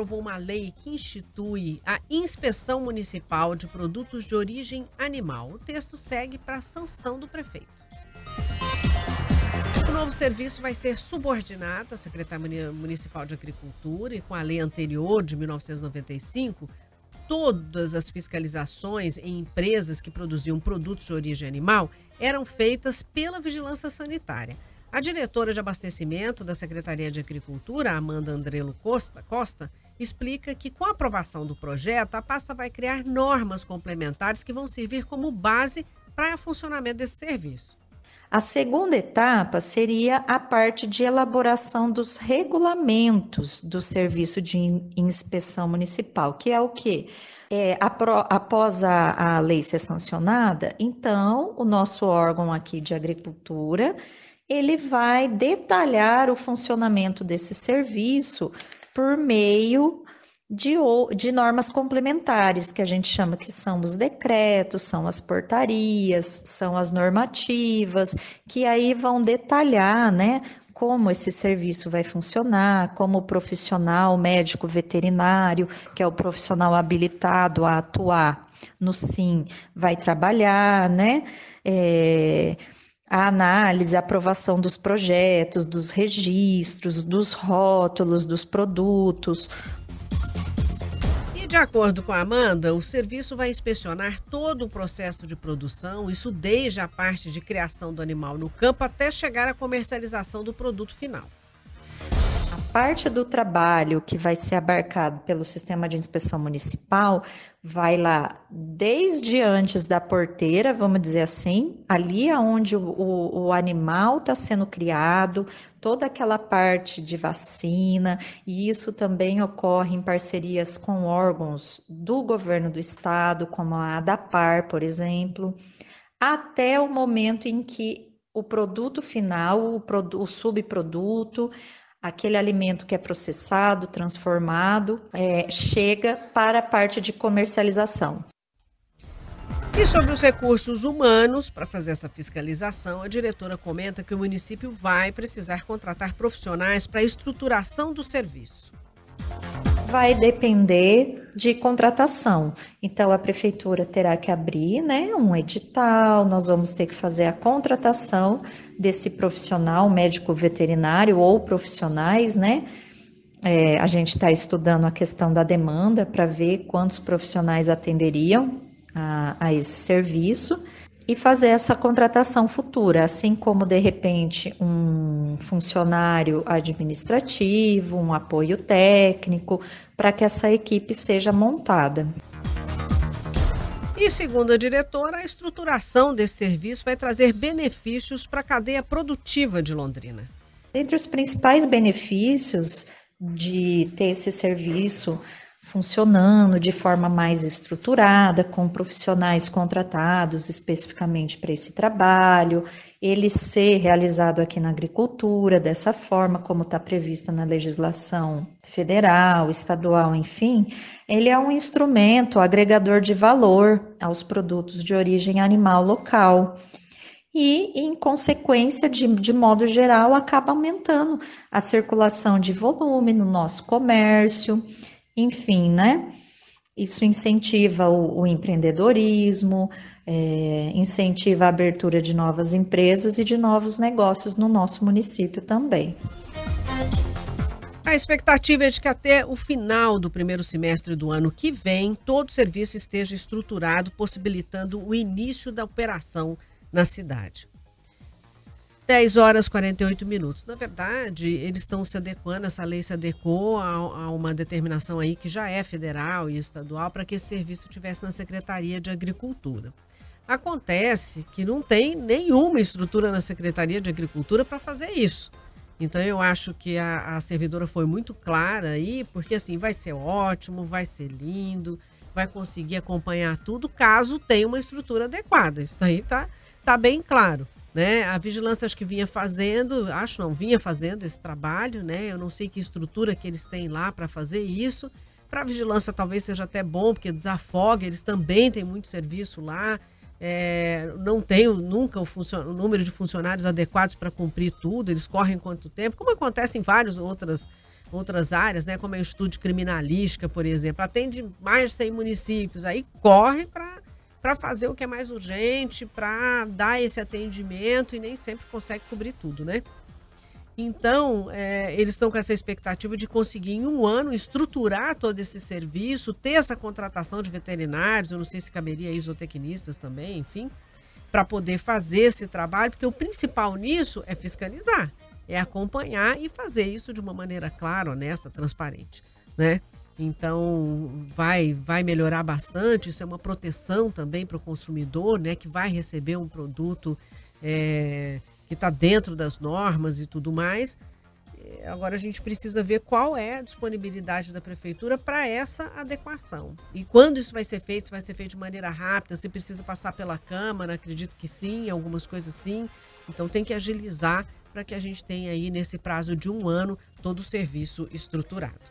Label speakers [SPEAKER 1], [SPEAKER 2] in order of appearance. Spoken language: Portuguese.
[SPEAKER 1] aprovou uma lei que institui a Inspeção Municipal de Produtos de Origem Animal. O texto segue para a sanção do prefeito. O novo serviço vai ser subordinado à Secretaria Municipal de Agricultura e, com a lei anterior de 1995, todas as fiscalizações em empresas que produziam produtos de origem animal eram feitas pela vigilância sanitária. A diretora de abastecimento da Secretaria de Agricultura, Amanda Andrelo Costa, Costa explica que, com a aprovação do projeto, a pasta vai criar normas complementares que vão servir como base para o funcionamento desse serviço.
[SPEAKER 2] A segunda etapa seria a parte de elaboração dos regulamentos do serviço de inspeção municipal, que é o que? É, após a, a lei ser sancionada, então o nosso órgão aqui de agricultura ele vai detalhar o funcionamento desse serviço por meio de, de normas complementares, que a gente chama que são os decretos, são as portarias, são as normativas, que aí vão detalhar, né? como esse serviço vai funcionar, como o profissional médico veterinário, que é o profissional habilitado a atuar no SIM, vai trabalhar, né? É, a análise, a aprovação dos projetos, dos registros, dos rótulos, dos produtos.
[SPEAKER 1] E de acordo com a Amanda, o serviço vai inspecionar todo o processo de produção, isso desde a parte de criação do animal no campo até chegar à comercialização do produto final
[SPEAKER 2] parte do trabalho que vai ser abarcado pelo sistema de inspeção municipal vai lá desde antes da porteira, vamos dizer assim, ali aonde o, o, animal está sendo criado, toda aquela parte de vacina, e isso também ocorre em parcerias com órgãos do governo do estado, como a ADAPAR, por exemplo, até o momento em que o produto final, o, o subproduto, aquele alimento que é processado, transformado, é, chega para a parte de comercialização.
[SPEAKER 1] E sobre os recursos humanos, para fazer essa fiscalização, a diretora comenta que o município vai precisar contratar profissionais para a estruturação do serviço.
[SPEAKER 2] Vai depender de contratação. Então, a prefeitura terá que abrir né, um edital, nós vamos ter que fazer a contratação desse profissional, médico veterinário ou profissionais, né? É, a gente está estudando a questão da demanda para ver quantos profissionais atenderiam a, a esse serviço e fazer essa contratação futura, assim como de repente um funcionário administrativo, um apoio técnico, para que essa equipe seja montada.
[SPEAKER 1] E segundo a diretora, a estruturação desse serviço vai trazer benefícios para a cadeia produtiva de Londrina.
[SPEAKER 2] Entre os principais benefícios de ter esse serviço funcionando de forma mais estruturada, com profissionais contratados especificamente para esse trabalho, ele ser realizado aqui na agricultura dessa forma, como está prevista na legislação federal, estadual, enfim, ele é um instrumento agregador de valor aos produtos de origem animal local e, em consequência, de, de modo geral, acaba aumentando a circulação de volume no nosso comércio, enfim, né? Isso incentiva o, o empreendedorismo, é, incentiva a abertura de novas empresas e de novos negócios no nosso município também.
[SPEAKER 1] A expectativa é de que até o final do primeiro semestre do ano que vem, todo o serviço esteja estruturado, possibilitando o início da operação na cidade. 10 horas 48 minutos. Na verdade, eles estão se adequando, essa lei se adequou a, a uma determinação aí que já é federal e estadual para que esse serviço tivesse na Secretaria de Agricultura. Acontece que não tem nenhuma estrutura na Secretaria de Agricultura para fazer isso. Então eu acho que a, a, servidora foi muito clara aí, porque assim vai ser ótimo, vai ser lindo, vai conseguir acompanhar tudo caso tenha uma estrutura adequada. Isso aí, tá, tá bem claro. Né? A vigilância acho que vinha fazendo, acho não, vinha fazendo esse trabalho, né? Eu não sei que estrutura que eles têm lá para fazer isso. Para a vigilância talvez seja até bom, porque desafoga, eles também têm muito serviço lá. É, não tem nunca o, o, número de funcionários adequados para cumprir tudo, eles correm quanto tempo, como acontece em várias outras, outras áreas, né? como é o estudo criminalística, por exemplo. Atende mais de 100 municípios, aí corre para para fazer o que é mais urgente, para dar esse atendimento e nem sempre consegue cobrir tudo, né? Então, é, eles estão com essa expectativa de conseguir, em um ano, estruturar todo esse serviço, ter essa contratação de veterinários, eu não sei se caberia isotecnistas também, enfim, para poder fazer esse trabalho, porque o principal nisso é fiscalizar, é acompanhar e fazer isso de uma maneira clara, honesta, transparente, né? Então, vai, vai melhorar bastante. Isso é uma proteção também para o consumidor, né, que vai receber um produto é, que está dentro das normas e tudo mais. É, agora a gente precisa ver qual é a disponibilidade da prefeitura para essa adequação. E quando isso vai ser feito, se vai ser feito de maneira rápida, se precisa passar pela Câmara, acredito que sim, algumas coisas sim. Então tem que agilizar para que a gente tenha aí, nesse prazo de um ano, todo o serviço estruturado.